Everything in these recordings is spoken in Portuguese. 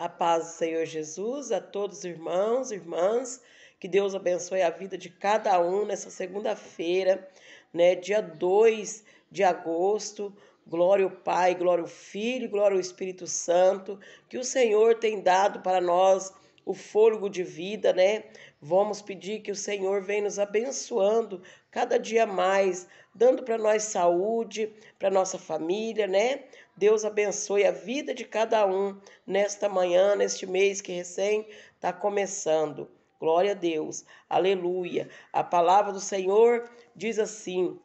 A paz do Senhor Jesus a todos os irmãos e irmãs. Que Deus abençoe a vida de cada um nessa segunda-feira, né, dia 2 de agosto. Glória ao Pai, glória ao Filho, glória ao Espírito Santo, que o Senhor tem dado para nós o fôlego de vida, né? Vamos pedir que o Senhor venha nos abençoando cada dia mais, dando para nós saúde, para nossa família, né? Deus abençoe a vida de cada um nesta manhã, neste mês que recém está começando. Glória a Deus, aleluia. A palavra do Senhor diz assim: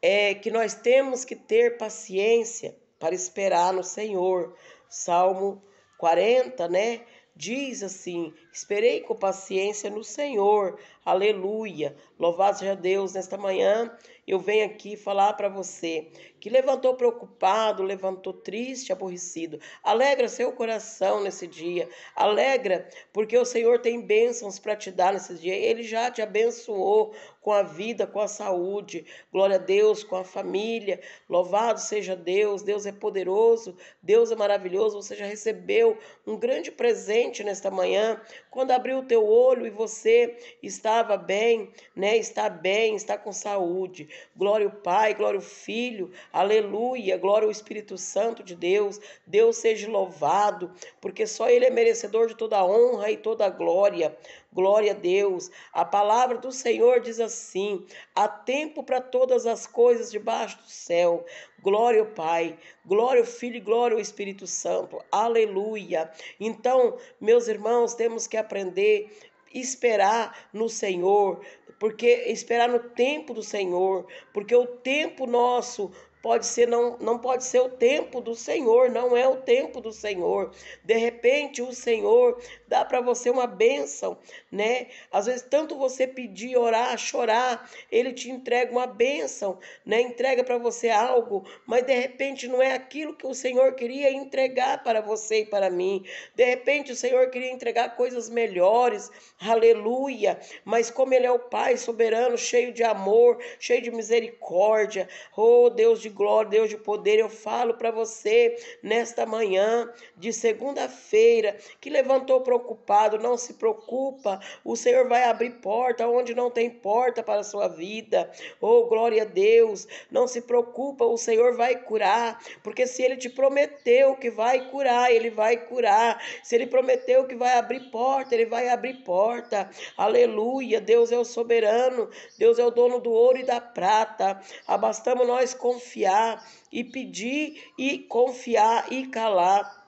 é que nós temos que ter paciência para esperar no Senhor. Salmo 40, né? diz assim: Esperei com paciência no Senhor, aleluia. Louvado seja Deus nesta manhã eu venho aqui falar para você que levantou preocupado, levantou triste, aborrecido. Alegra seu coração nesse dia. Alegra, porque o Senhor tem bênçãos para te dar nesse dia. Ele já te abençoou com a vida, com a saúde. Glória a Deus, com a família. Louvado seja Deus. Deus é poderoso, Deus é maravilhoso. Você já recebeu um grande presente nesta manhã. Quando abriu o teu olho e você estava bem, né? Está bem, está com saúde. Glória ao Pai, glória ao Filho, aleluia, glória ao Espírito Santo de Deus. Deus seja louvado, porque só Ele é merecedor de toda honra e toda glória. Glória a Deus. A palavra do Senhor diz assim: há tempo para todas as coisas debaixo do céu. Glória ao Pai, glória ao Filho e glória ao Espírito Santo. Aleluia. Então, meus irmãos, temos que aprender esperar no Senhor, porque esperar no tempo do Senhor, porque o tempo nosso pode ser não, não pode ser o tempo do Senhor, não é o tempo do Senhor. De repente, o Senhor dá para você uma bênção, né? Às vezes tanto você pedir, orar, chorar, ele te entrega uma bênção, né? Entrega para você algo, mas de repente não é aquilo que o Senhor queria entregar para você e para mim. De repente o Senhor queria entregar coisas melhores. Aleluia! Mas como ele é o Pai soberano, cheio de amor, cheio de misericórdia, oh Deus de glória, Deus de poder, eu falo para você nesta manhã de segunda-feira que levantou preocupado, não se preocupa, o Senhor vai abrir porta onde não tem porta para a sua vida. Oh, glória a Deus, não se preocupa, o Senhor vai curar, porque se ele te prometeu que vai curar, ele vai curar. Se ele prometeu que vai abrir porta, ele vai abrir porta. Aleluia, Deus é o soberano, Deus é o dono do ouro e da prata. Abastamos nós confiando confiar e pedir e confiar e calar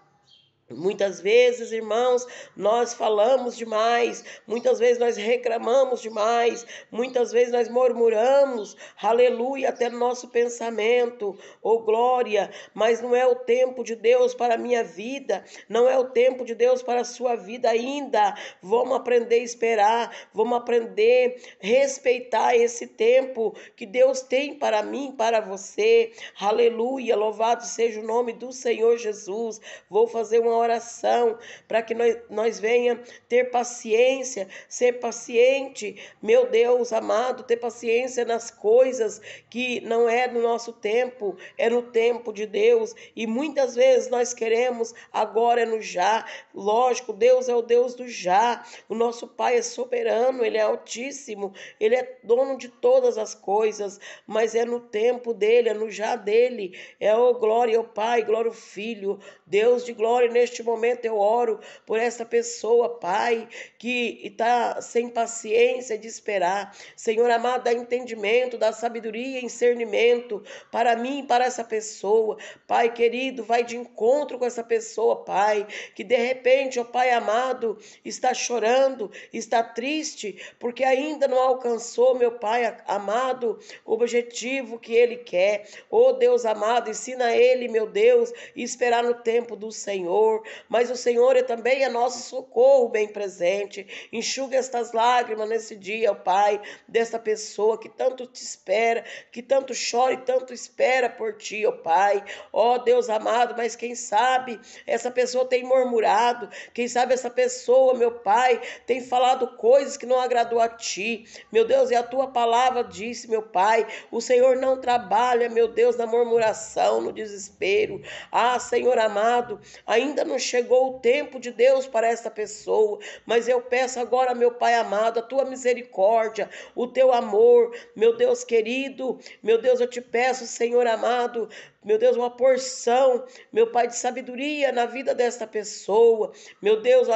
Muitas vezes, irmãos, nós falamos demais, muitas vezes nós reclamamos demais, muitas vezes nós murmuramos, aleluia, até no nosso pensamento, oh glória, mas não é o tempo de Deus para a minha vida, não é o tempo de Deus para a sua vida ainda. Vamos aprender a esperar, vamos aprender a respeitar esse tempo que Deus tem para mim, para você, aleluia, louvado seja o nome do Senhor Jesus. Vou fazer uma uma oração para que nós, nós venha ter paciência, ser paciente, meu Deus amado, ter paciência nas coisas que não é no nosso tempo, é no tempo de Deus. E muitas vezes nós queremos agora é no já. Lógico, Deus é o Deus do já. O nosso Pai é soberano, ele é altíssimo, ele é dono de todas as coisas, mas é no tempo dele, é no já dele. É o glória ao Pai, glória ao Filho, Deus de glória neste momento eu oro por essa pessoa, Pai, que está sem paciência de esperar. Senhor amado, dá entendimento, dá sabedoria e discernimento para mim e para essa pessoa. Pai querido, vai de encontro com essa pessoa, Pai, que de repente, ó Pai amado, está chorando, está triste, porque ainda não alcançou, meu Pai amado, o objetivo que ele quer. Ô oh, Deus amado, ensina ele, meu Deus, esperar no tempo do Senhor. Senhor, mas o Senhor é também a é nosso socorro bem presente. Enxuga estas lágrimas nesse dia, ó Pai, desta pessoa que tanto te espera, que tanto chora e tanto espera por ti, ó Pai. Ó Deus amado, mas quem sabe essa pessoa tem murmurado, quem sabe essa pessoa, meu Pai, tem falado coisas que não agradou a ti. Meu Deus, e a tua palavra disse, meu Pai, o Senhor não trabalha, meu Deus, na murmuração, no desespero. Ah, Senhor amado, ainda ainda não chegou o tempo de Deus para essa pessoa, mas eu peço agora, meu Pai amado, a tua misericórdia, o teu amor, meu Deus querido, meu Deus, eu te peço, Senhor amado, meu Deus, uma porção, meu Pai, de sabedoria na vida desta pessoa, meu Deus,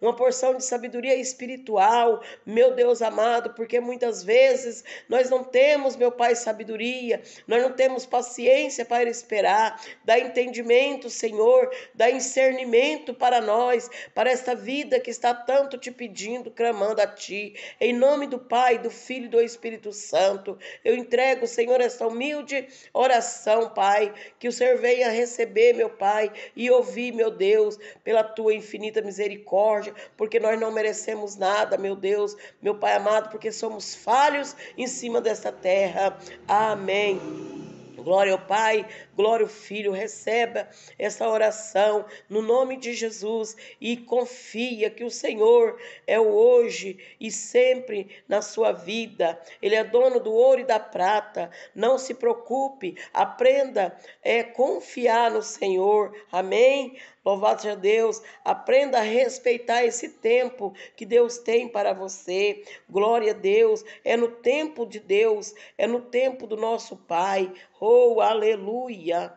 uma porção de sabedoria espiritual, meu Deus amado, porque muitas vezes nós não temos, meu Pai, sabedoria, nós não temos paciência para esperar, dá entendimento, Senhor, dá discernimento para nós, para esta vida que está tanto te pedindo, clamando a Ti, em nome do Pai, do Filho e do Espírito Santo, eu entrego, Senhor, esta humilde oração, Pai Pai, que o Senhor venha receber, meu Pai, e ouvir, meu Deus, pela tua infinita misericórdia, porque nós não merecemos nada, meu Deus, meu Pai amado, porque somos falhos em cima desta terra. Amém. Glória ao Pai, glória ao Filho. Receba essa oração no nome de Jesus e confia que o Senhor é o hoje e sempre na sua vida. Ele é dono do ouro e da prata. Não se preocupe, aprenda a é, confiar no Senhor. Amém? Louvado seja Deus, aprenda a respeitar esse tempo que Deus tem para você. Glória a Deus, é no tempo de Deus, é no tempo do nosso Pai. Oh, aleluia!